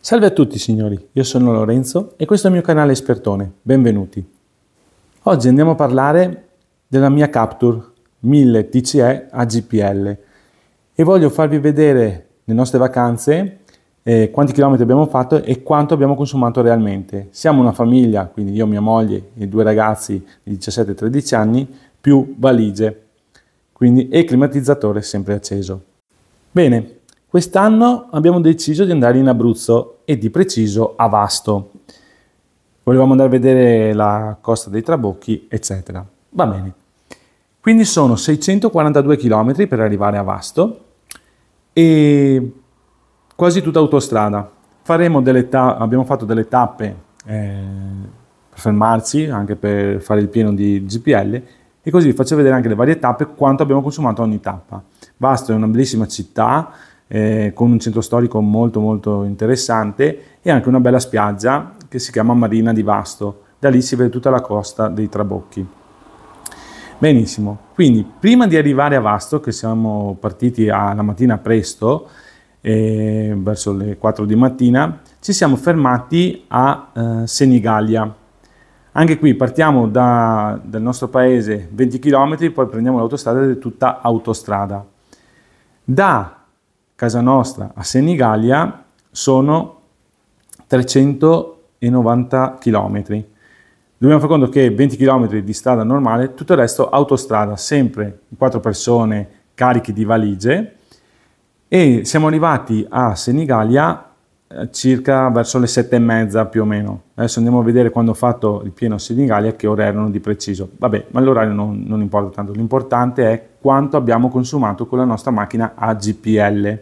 Salve a tutti signori, io sono Lorenzo e questo è il mio canale Espertone, benvenuti. Oggi andiamo a parlare della mia Capture 1000 TCE AGPL e voglio farvi vedere le nostre vacanze eh, quanti chilometri abbiamo fatto e quanto abbiamo consumato realmente. Siamo una famiglia, quindi io, mia moglie e due ragazzi di 17-13 anni, più valigie quindi e il climatizzatore sempre acceso. Bene, quest'anno abbiamo deciso di andare in Abruzzo e di preciso a Vasto. Volevamo andare a vedere la costa dei Trabocchi, eccetera. Va bene. Quindi sono 642 km per arrivare a Vasto e quasi tutta autostrada. Ta- abbiamo fatto delle tappe eh, per fermarci, anche per fare il pieno di GPL e così vi faccio vedere anche le varie tappe quanto abbiamo consumato ogni tappa. Vasto è una bellissima città eh, con un centro storico molto molto interessante e anche una bella spiaggia che si chiama Marina di Vasto. Da lì si vede tutta la costa dei Trabocchi. Benissimo, quindi prima di arrivare a Vasto, che siamo partiti alla mattina presto, eh, verso le 4 di mattina, ci siamo fermati a eh, Senigallia anche qui partiamo da, dal nostro paese 20 km, poi prendiamo l'autostrada ed è tutta autostrada. Da casa nostra a Senigallia sono 390 km. Dobbiamo fare conto che 20 km di strada normale, tutto il resto autostrada, sempre 4 persone carichi di valigie e siamo arrivati a Senigallia eh, circa verso le sette e mezza più o meno. Adesso andiamo a vedere quando ho fatto il pieno a Senigallia che ore erano di preciso. Vabbè, ma l'orario non, non importa tanto, l'importante è quanto abbiamo consumato con la nostra macchina AGPL.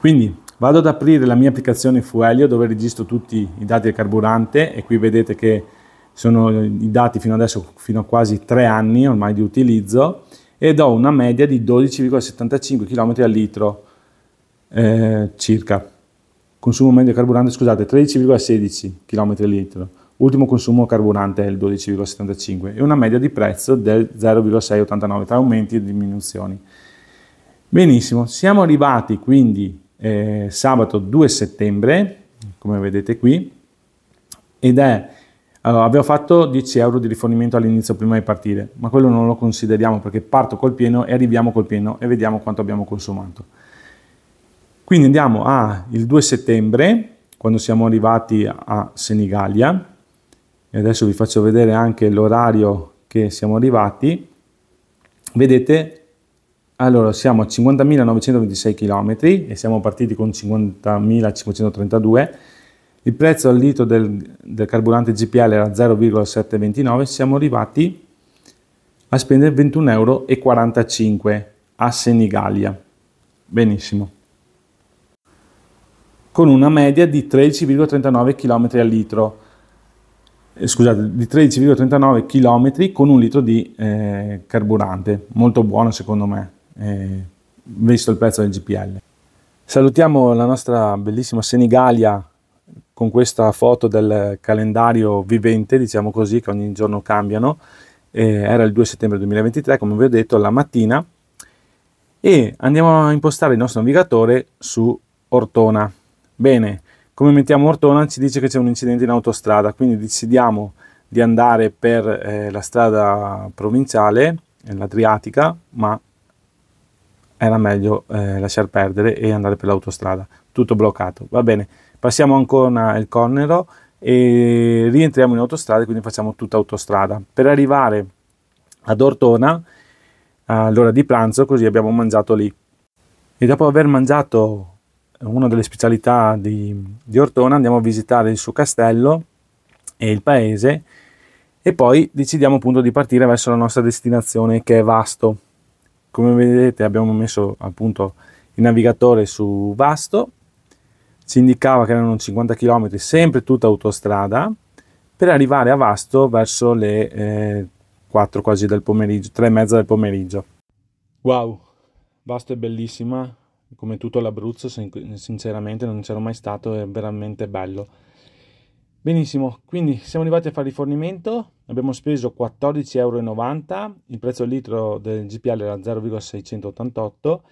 Quindi vado ad aprire la mia applicazione Fuelio dove registro tutti i dati del carburante e qui vedete che sono i dati fino adesso, fino a quasi tre anni ormai di utilizzo ed ho una media di 12,75 km al litro eh, circa consumo medio carburante, scusate, 13,16 km litro, ultimo consumo carburante è il 12,75 e una media di prezzo del 0,689 tra aumenti e diminuzioni. Benissimo, siamo arrivati quindi eh, sabato 2 settembre, come vedete qui, ed è allora, eh, abbiamo fatto 10 euro di rifornimento all'inizio prima di partire, ma quello non lo consideriamo perché parto col pieno e arriviamo col pieno e vediamo quanto abbiamo consumato. Quindi andiamo a il 2 settembre, quando siamo arrivati a Senigallia, e adesso vi faccio vedere anche l'orario che siamo arrivati. Vedete, allora siamo a 50.926 km e siamo partiti con 50.532 il prezzo al litro del, del carburante GPL era 0,729, siamo arrivati a spendere 21,45 euro a Senigallia. Benissimo con una media di 13,39 km al litro, eh, scusate, di 13,39 km con un litro di eh, carburante, molto buono secondo me, eh, visto il prezzo del GPL. Salutiamo la nostra bellissima Senigallia con questa foto del calendario vivente, diciamo così, che ogni giorno cambiano. Eh, era il 2 settembre 2023, come vi ho detto, la mattina e andiamo a impostare il nostro navigatore su Ortona. Bene, come mettiamo Ortona ci dice che c'è un incidente in autostrada, quindi decidiamo di andare per eh, la strada provinciale, eh, l'Adriatica, ma era meglio eh, lasciar perdere e andare per l'autostrada, tutto bloccato. Va bene, passiamo ancora il Cornero e rientriamo in autostrada, quindi facciamo tutta autostrada. Per arrivare ad Ortona, all'ora di pranzo, così abbiamo mangiato lì. E dopo aver mangiato una delle specialità di, di Ortona, andiamo a visitare il suo castello e il paese e poi decidiamo appunto di partire verso la nostra destinazione che è Vasto. Come vedete abbiamo messo appunto il navigatore su Vasto, ci indicava che erano 50 km, sempre tutta autostrada, per arrivare a Vasto verso le eh, 4 quasi del pomeriggio, 3 e mezza del pomeriggio. Wow, Vasto è bellissima, come tutto l'Abruzzo, sinceramente non c'ero mai stato, è veramente bello. Benissimo, quindi siamo arrivati a fare rifornimento, abbiamo speso 14,90 euro, il prezzo litro del GPL era 0,688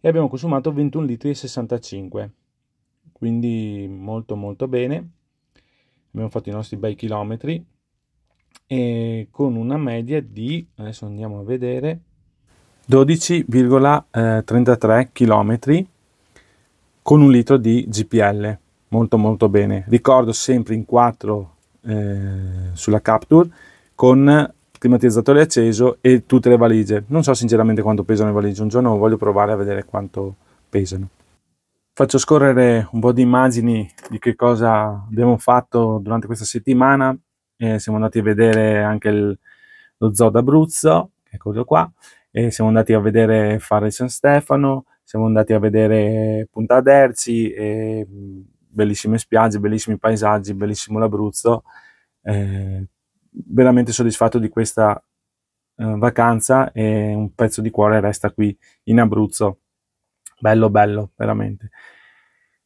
e abbiamo consumato 21,65 litri quindi molto molto bene, abbiamo fatto i nostri bei chilometri e con una media di, adesso andiamo a vedere, 12,33 km eh, con un litro di GPL molto molto bene ricordo sempre in 4 eh, sulla Capture con climatizzatore acceso e tutte le valigie non so sinceramente quanto pesano le valigie un giorno voglio provare a vedere quanto pesano faccio scorrere un po' di immagini di che cosa abbiamo fatto durante questa settimana eh, siamo andati a vedere anche il, lo zoo d'Abruzzo eccolo qua. E siamo andati a vedere Fare San Stefano, siamo andati a vedere Punta Derzi, e bellissime spiagge, bellissimi paesaggi, bellissimo l'Abruzzo. Eh, veramente soddisfatto di questa eh, vacanza e un pezzo di cuore resta qui in Abruzzo. Bello, bello, veramente.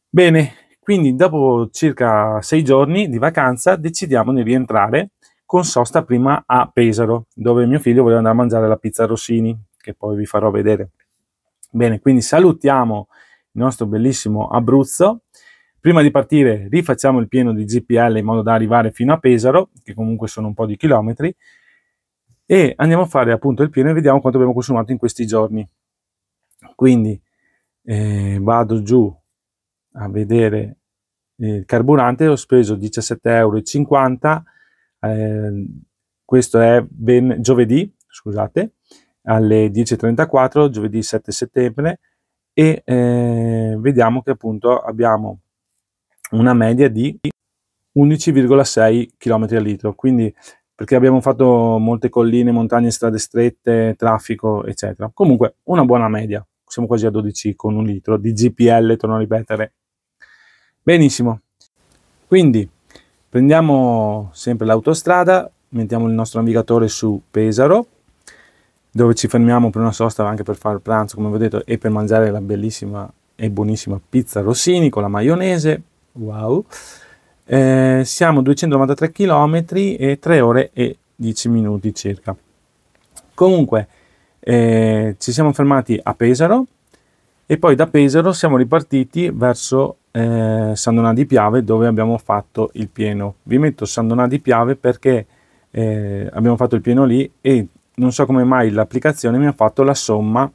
Bene, quindi dopo circa sei giorni di vacanza decidiamo di rientrare con sosta prima a Pesaro, dove mio figlio voleva andare a mangiare la pizza Rossini, che poi vi farò vedere. Bene, quindi salutiamo il nostro bellissimo Abruzzo. Prima di partire rifacciamo il pieno di GPL in modo da arrivare fino a Pesaro, che comunque sono un po' di chilometri, e andiamo a fare appunto il pieno e vediamo quanto abbiamo consumato in questi giorni. Quindi eh, vado giù a vedere eh, il carburante, ho speso 17,50 euro eh, questo è ben giovedì, scusate, alle 10.34, giovedì 7 settembre, e eh, vediamo che appunto abbiamo una media di 11,6 km al litro, quindi perché abbiamo fatto molte colline, montagne, strade strette, traffico, eccetera. Comunque una buona media, siamo quasi a 12 con un litro di GPL, torno a ripetere. Benissimo, quindi Prendiamo sempre l'autostrada, mettiamo il nostro navigatore su Pesaro, dove ci fermiamo per una sosta anche per fare pranzo, come vi ho detto, e per mangiare la bellissima e buonissima pizza Rossini con la maionese. Wow! Eh, siamo 293 km e 3 ore e 10 minuti circa. Comunque, eh, ci siamo fermati a Pesaro, e poi da Pesaro siamo ripartiti verso eh, San di Piave dove abbiamo fatto il pieno. Vi metto Sandonà di Piave perché eh, abbiamo fatto il pieno lì e non so come mai l'applicazione mi ha fatto la somma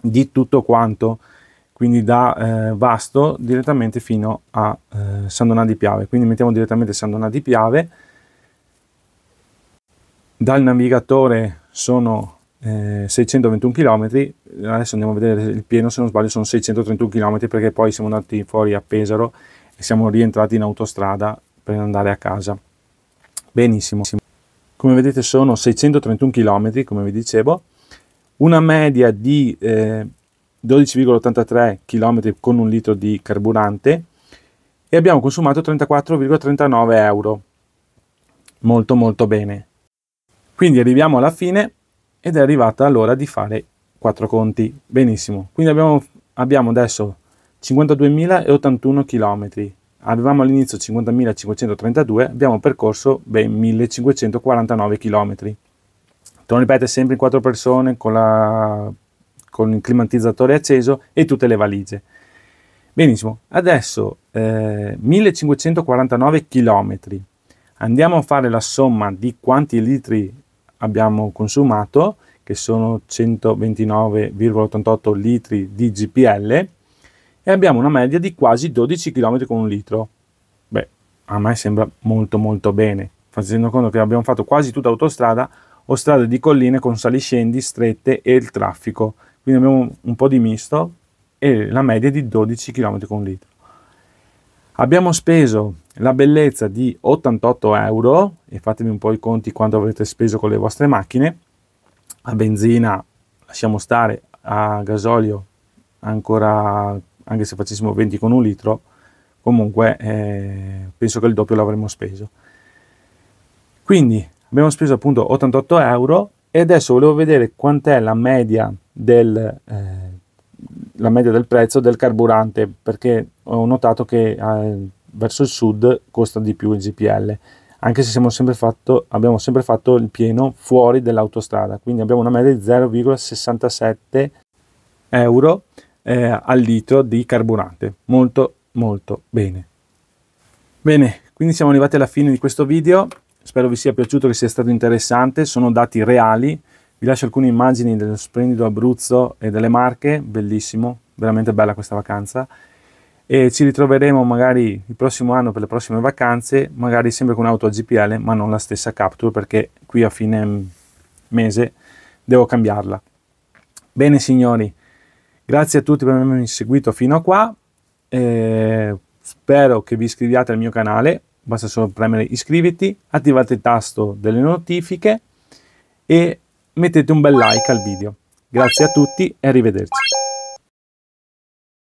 di tutto quanto, quindi da eh, Vasto direttamente fino a eh, San di Piave. Quindi mettiamo direttamente Sandonà di Piave. Dal navigatore sono 621 eh, km, adesso andiamo a vedere il pieno, se non sbaglio sono 631 km perché poi siamo andati fuori a Pesaro e siamo rientrati in autostrada per andare a casa. Benissimo. Come vedete sono 631 km, come vi dicevo, una media di eh, 12,83 km con un litro di carburante e abbiamo consumato 34,39 euro. Molto molto bene. Quindi arriviamo alla fine ed è arrivata l'ora di fare quattro conti. Benissimo, quindi abbiamo, abbiamo adesso 52.081 km. Avevamo all'inizio 50.532, abbiamo percorso ben 1.549 km. Te lo ripete sempre in quattro persone con, la, con il climatizzatore acceso e tutte le valigie. Benissimo, adesso eh, 1549 km. Andiamo a fare la somma di quanti litri abbiamo consumato, che sono 129,88 litri di GPL, e abbiamo una media di quasi 12 km con un litro. Beh, a me sembra molto molto bene, facendo conto che abbiamo fatto quasi tutta autostrada o strade di colline con saliscendi, strette e il traffico. Quindi abbiamo un po' di misto e la media è di 12 km con litro. Abbiamo speso la bellezza di 88 euro, e fatemi un po' i conti quanto avrete speso con le vostre macchine, a benzina lasciamo stare, a gasolio ancora, anche se facessimo 20 con un litro, comunque eh, penso che il doppio l'avremmo speso. Quindi abbiamo speso appunto 88 euro e adesso volevo vedere quant'è la media del... Eh, la media del prezzo del carburante perché ho notato che eh, verso il sud costa di più il GPL anche se sempre fatto, abbiamo sempre fatto il pieno fuori dell'autostrada quindi abbiamo una media di 0,67 euro eh, al litro di carburante molto molto bene bene quindi siamo arrivati alla fine di questo video spero vi sia piaciuto che sia stato interessante sono dati reali vi lascio alcune immagini dello splendido Abruzzo e delle Marche, bellissimo, veramente bella questa vacanza. E ci ritroveremo magari il prossimo anno per le prossime vacanze, magari sempre con un'auto a GPL, ma non la stessa Capture perché qui a fine mese devo cambiarla. Bene signori, grazie a tutti per avermi seguito fino a qua. Eh, spero che vi iscriviate al mio canale, basta solo premere iscriviti, attivate il tasto delle notifiche e mettete un bel like al video. Grazie a tutti e arrivederci.